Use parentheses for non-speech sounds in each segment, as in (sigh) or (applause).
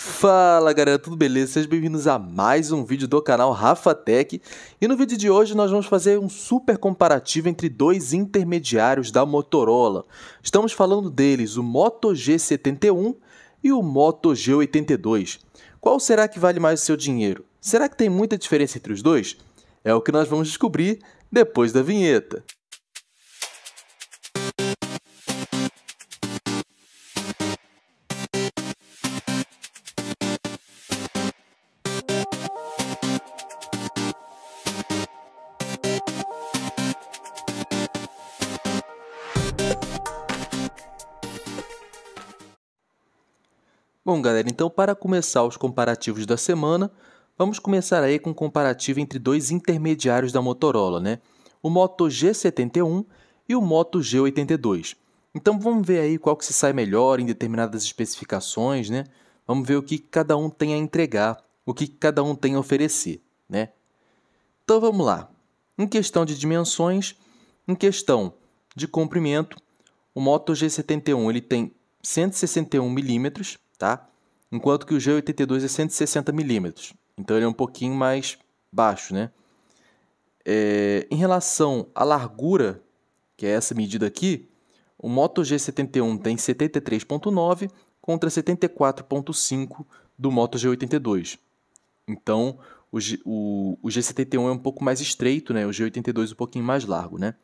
Fala galera, tudo beleza? Sejam bem-vindos a mais um vídeo do canal Rafa Tech. E no vídeo de hoje nós vamos fazer um super comparativo entre dois intermediários da Motorola. Estamos falando deles, o Moto G71 e o Moto G82. Qual será que vale mais o seu dinheiro? Será que tem muita diferença entre os dois? É o que nós vamos descobrir depois da vinheta. Bom, galera, então para começar os comparativos da semana, vamos começar aí com um comparativo entre dois intermediários da Motorola, né? O Moto G71 e o Moto G82. Então vamos ver aí qual que se sai melhor em determinadas especificações, né? Vamos ver o que cada um tem a entregar, o que cada um tem a oferecer, né? Então vamos lá. Em questão de dimensões, em questão de comprimento, o Moto G71 ele tem 161 milímetros, tá? Enquanto que o G82 é 160 milímetros, então ele é um pouquinho mais baixo, né? É, em relação à largura, que é essa medida aqui, o Moto G71 tem 73.9 contra 74.5 do Moto G82. Então, o, G, o, o G71 é um pouco mais estreito, né? O G82 um pouquinho mais largo, né?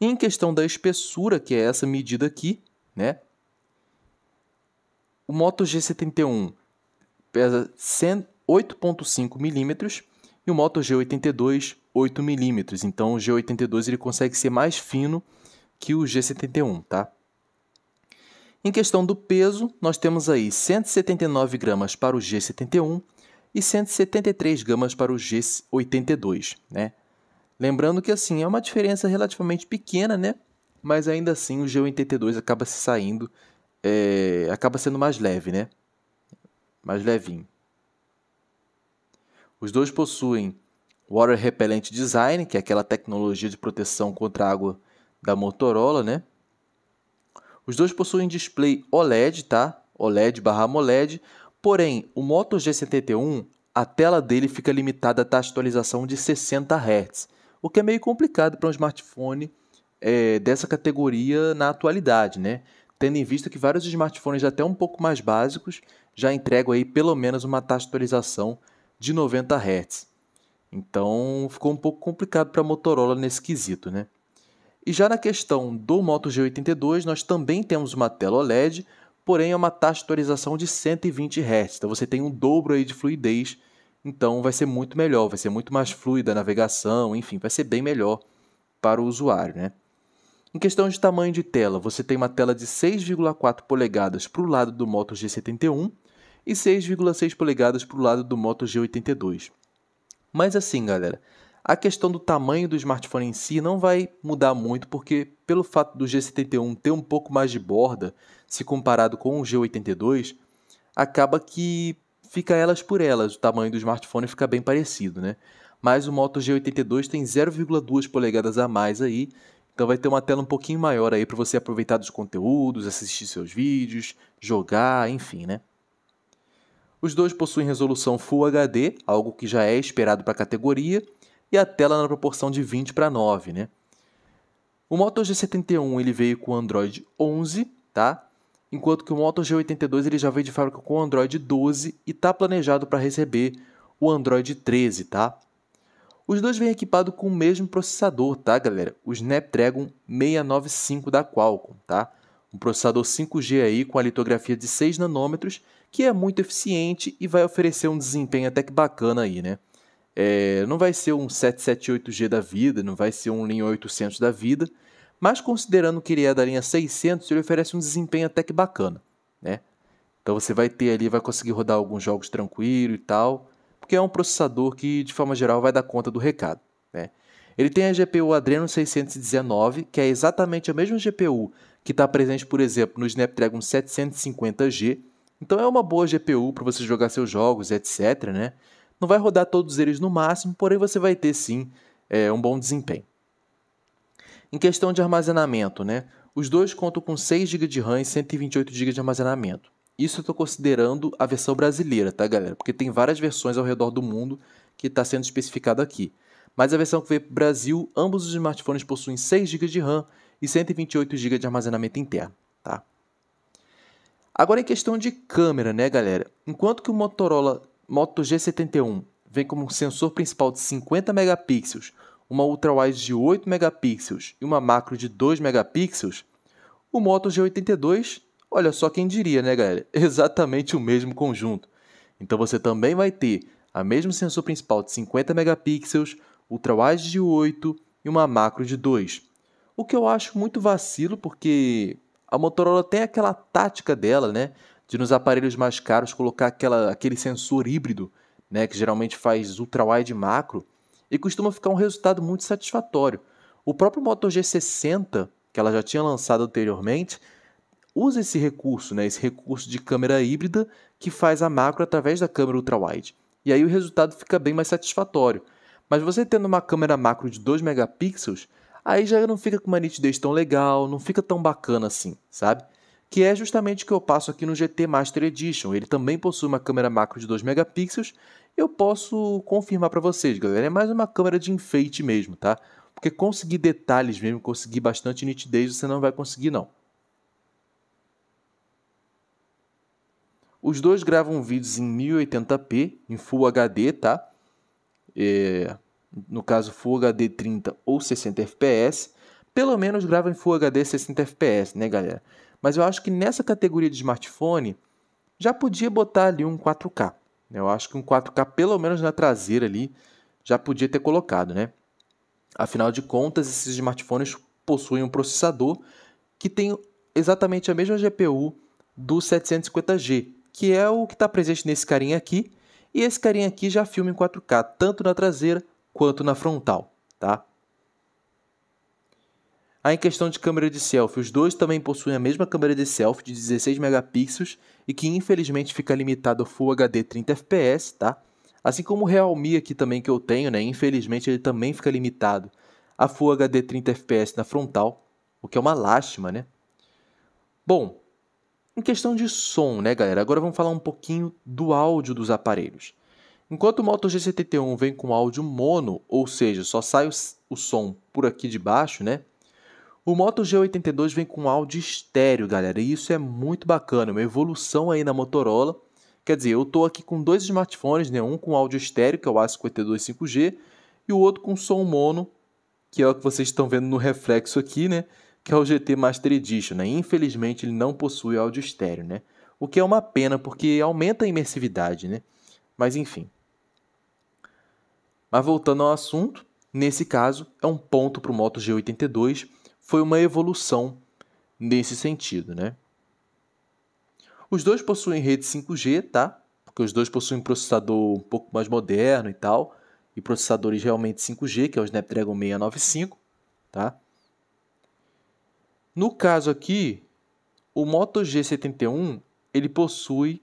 Em questão da espessura, que é essa medida aqui, né? O Moto G71 pesa 8.5 milímetros e o Moto G82 8 milímetros. Então o G82 ele consegue ser mais fino que o G71, tá? Em questão do peso, nós temos aí 179 gramas para o G71 e 173 gramas para o G82, né? Lembrando que assim é uma diferença relativamente pequena, né? Mas ainda assim o G82 acaba se saindo é, acaba sendo mais leve, né? Mais levinho. Os dois possuem Water Repellent Design, que é aquela tecnologia de proteção contra água da Motorola, né? Os dois possuem display OLED, tá? OLED barra AMOLED, porém o Moto G71, a tela dele fica limitada à atualização de 60 Hz, o que é meio complicado para um smartphone é, dessa categoria na atualidade, né? tendo em vista que vários smartphones até um pouco mais básicos já entregam aí pelo menos uma taxa de atualização de 90 Hz. Então ficou um pouco complicado para a Motorola nesse quesito, né? E já na questão do Moto G82, nós também temos uma tela OLED, porém é uma taxa de atualização de 120 Hz. Então você tem um dobro aí de fluidez, então vai ser muito melhor, vai ser muito mais fluida a navegação, enfim, vai ser bem melhor para o usuário, né? Em questão de tamanho de tela, você tem uma tela de 6,4 polegadas para o lado do Moto G71 e 6,6 polegadas para o lado do Moto G82. Mas assim, galera, a questão do tamanho do smartphone em si não vai mudar muito, porque pelo fato do G71 ter um pouco mais de borda, se comparado com o G82, acaba que fica elas por elas, o tamanho do smartphone fica bem parecido, né? Mas o Moto G82 tem 0,2 polegadas a mais aí, então vai ter uma tela um pouquinho maior aí para você aproveitar dos conteúdos, assistir seus vídeos, jogar, enfim, né? Os dois possuem resolução Full HD, algo que já é esperado para a categoria, e a tela na proporção de 20 para 9, né? O Moto G71 ele veio com Android 11, tá? Enquanto que o Moto G82 ele já veio de fábrica com Android 12 e está planejado para receber o Android 13, tá? Os dois vêm equipados com o mesmo processador, tá, galera? O Snapdragon 695 da Qualcomm, tá? Um processador 5G aí com a litografia de 6 nanômetros, que é muito eficiente e vai oferecer um desempenho até que bacana aí, né? É, não vai ser um 778G da vida, não vai ser um linha 800 da vida, mas considerando que ele é da linha 600, ele oferece um desempenho até que bacana, né? Então você vai ter ali, vai conseguir rodar alguns jogos tranquilo e tal porque é um processador que, de forma geral, vai dar conta do recado. Né? Ele tem a GPU Adreno 619, que é exatamente a mesma GPU que está presente, por exemplo, no Snapdragon 750G. Então é uma boa GPU para você jogar seus jogos, etc. Né? Não vai rodar todos eles no máximo, porém você vai ter sim é, um bom desempenho. Em questão de armazenamento, né? os dois contam com 6 GB de RAM e 128 GB de armazenamento. Isso eu estou considerando a versão brasileira, tá, galera? Porque tem várias versões ao redor do mundo que está sendo especificado aqui. Mas a versão que veio para o Brasil, ambos os smartphones possuem 6 GB de RAM e 128 GB de armazenamento interno, tá? Agora em questão de câmera, né, galera? Enquanto que o Motorola Moto G71 vem como um sensor principal de 50 megapixels, uma wide de 8 megapixels e uma macro de 2 megapixels, o Moto G82 Olha só quem diria, né, galera? (laughs) Exatamente o mesmo conjunto. Então você também vai ter a mesmo sensor principal de 50 megapixels, ultra wide de 8 e uma macro de 2. O que eu acho muito vacilo porque a Motorola tem aquela tática dela, né, de nos aparelhos mais caros colocar aquela, aquele sensor híbrido, né, que geralmente faz ultra wide macro e costuma ficar um resultado muito satisfatório. O próprio Moto G60, que ela já tinha lançado anteriormente, usa esse recurso, né, esse recurso de câmera híbrida que faz a macro através da câmera ultrawide. E aí o resultado fica bem mais satisfatório. Mas você tendo uma câmera macro de 2 megapixels, aí já não fica com uma nitidez tão legal, não fica tão bacana assim, sabe? Que é justamente o que eu passo aqui no GT Master Edition. Ele também possui uma câmera macro de 2 megapixels. Eu posso confirmar para vocês, galera, é mais uma câmera de enfeite mesmo, tá? Porque conseguir detalhes mesmo, conseguir bastante nitidez, você não vai conseguir não. Os dois gravam vídeos em 1080p, em Full HD, tá? É, no caso Full HD 30 ou 60 fps. Pelo menos grava em Full HD 60 fps, né, galera? Mas eu acho que nessa categoria de smartphone já podia botar ali um 4K. Né? Eu acho que um 4K, pelo menos na traseira ali, já podia ter colocado, né? Afinal de contas, esses smartphones possuem um processador que tem exatamente a mesma GPU do 750G, que é o que está presente nesse carinha aqui. E esse carinha aqui já filma em 4K, tanto na traseira quanto na frontal, tá? Aí em questão de câmera de selfie, os dois também possuem a mesma câmera de selfie de 16 megapixels e que infelizmente fica limitado ao Full HD 30 fps, tá? Assim como o Realme aqui também que eu tenho, né? Infelizmente ele também fica limitado a Full HD 30 fps na frontal, o que é uma lástima, né? Bom, em questão de som, né, galera? Agora vamos falar um pouquinho do áudio dos aparelhos. Enquanto o Moto G71 vem com áudio mono, ou seja, só sai o som por aqui de baixo, né? O Moto G82 vem com áudio estéreo, galera, e isso é muito bacana, uma evolução aí na Motorola. Quer dizer, eu estou aqui com dois smartphones, né? um com áudio estéreo, que é o A52 5G, e o outro com som mono, que é o que vocês estão vendo no reflexo aqui, né? que é o GT Master Edition. Né? Infelizmente, ele não possui áudio estéreo, né? o que é uma pena, porque aumenta a imersividade. Né? Mas enfim. Mas voltando ao assunto, nesse caso, é um ponto para o Moto G82, foi uma evolução nesse sentido. Né? Os dois possuem rede 5G, tá? Porque os dois possuem processador um pouco mais moderno e tal, e processadores realmente 5G, que é o Snapdragon 695, tá? No caso aqui, o Moto G71 ele possui,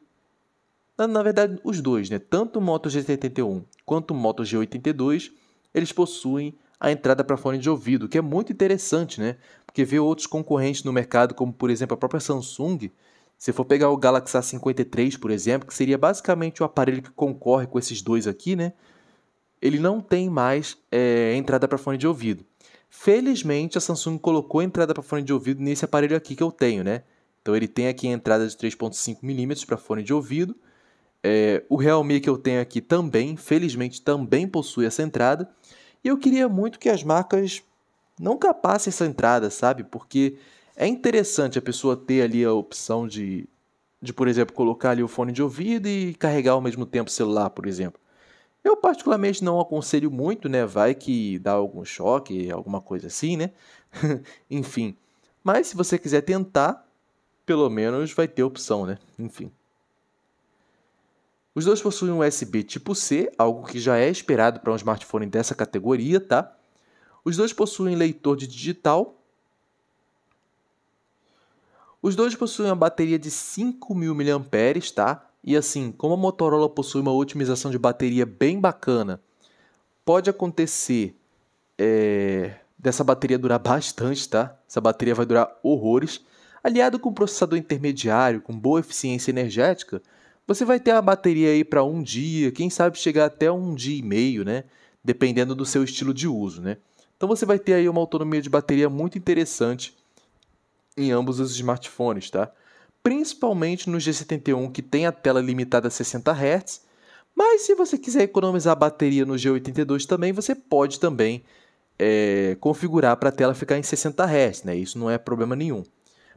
na, na verdade, os dois, né? Tanto o Moto G71 quanto o Moto G82, eles possuem a entrada para fone de ouvido, que é muito interessante, né? Porque vê outros concorrentes no mercado, como por exemplo a própria Samsung, se for pegar o Galaxy A53, por exemplo, que seria basicamente o aparelho que concorre com esses dois aqui, né? ele não tem mais é, entrada para fone de ouvido. Felizmente a Samsung colocou a entrada para fone de ouvido nesse aparelho aqui que eu tenho, né? Então ele tem aqui a entrada de 3.5 mm para fone de ouvido. É, o Realme que eu tenho aqui também, felizmente também possui essa entrada. E eu queria muito que as marcas não capassem essa entrada, sabe? Porque é interessante a pessoa ter ali a opção de, de, por exemplo, colocar ali o fone de ouvido e carregar ao mesmo tempo o celular, por exemplo. Eu particularmente não aconselho muito, né? Vai que dá algum choque, alguma coisa assim, né? (laughs) Enfim. Mas se você quiser tentar, pelo menos vai ter opção, né? Enfim. Os dois possuem um USB tipo C, algo que já é esperado para um smartphone dessa categoria, tá? Os dois possuem leitor de digital. Os dois possuem uma bateria de 5.000 mAh, tá? E assim, como a Motorola possui uma otimização de bateria bem bacana, pode acontecer é, dessa bateria durar (laughs) bastante, tá? Essa bateria vai durar horrores. Aliado com um processador intermediário, com boa eficiência energética, você vai ter a bateria aí para um dia, quem sabe chegar até um dia e meio, né? Dependendo do seu estilo de uso, né? Então você vai ter aí uma autonomia de bateria muito interessante em ambos os smartphones, tá? principalmente no G71 que tem a tela limitada a 60 Hz, mas se você quiser economizar bateria no G82 também, você pode também é, configurar para a tela ficar em 60 Hz, né? isso não é problema nenhum.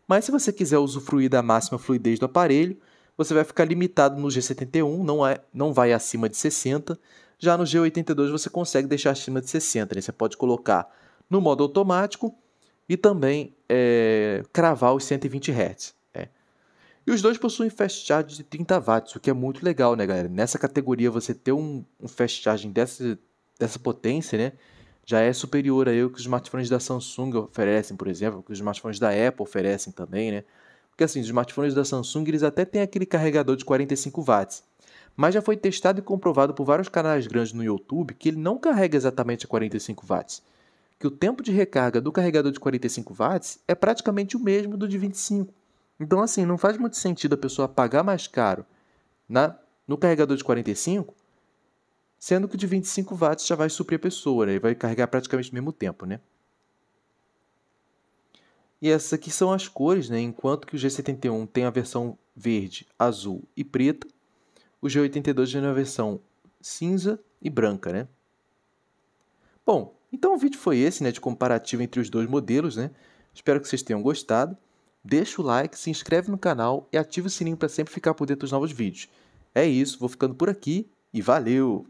Mas se você quiser usufruir da máxima fluidez do aparelho, você vai ficar limitado no G71, não, é, não vai acima de 60. Já no G82 você consegue deixar acima de 60, né? você pode colocar no modo automático e também é, cravar os 120 Hz. E os dois possuem fast charge de 30 watts, o que é muito legal, né, galera? Nessa categoria, você ter um, um fast charging dessa, dessa potência, né? Já é superior aí ao que os smartphones da Samsung oferecem, por exemplo, que os smartphones da Apple oferecem também, né? Porque assim, os smartphones da Samsung, eles até têm aquele carregador de 45 watts. Mas já foi testado e comprovado por vários canais grandes no YouTube que ele não carrega exatamente a 45 watts. Que o tempo de recarga do carregador de 45 watts é praticamente o mesmo do de 25 então, assim, não faz muito sentido a pessoa pagar mais caro na, no carregador de 45, sendo que o de 25 watts já vai suprir a pessoa, né? vai carregar praticamente ao mesmo tempo, né? E essas aqui são as cores, né? Enquanto que o G71 tem a versão verde, azul e preta, o G82 tem a versão cinza e branca, né? Bom, então o vídeo foi esse, né, de comparativo entre os dois modelos, né? Espero que vocês tenham gostado deixa o like, se inscreve no canal e ativa o sininho para sempre ficar por dentro dos novos vídeos. É isso, vou ficando por aqui e valeu!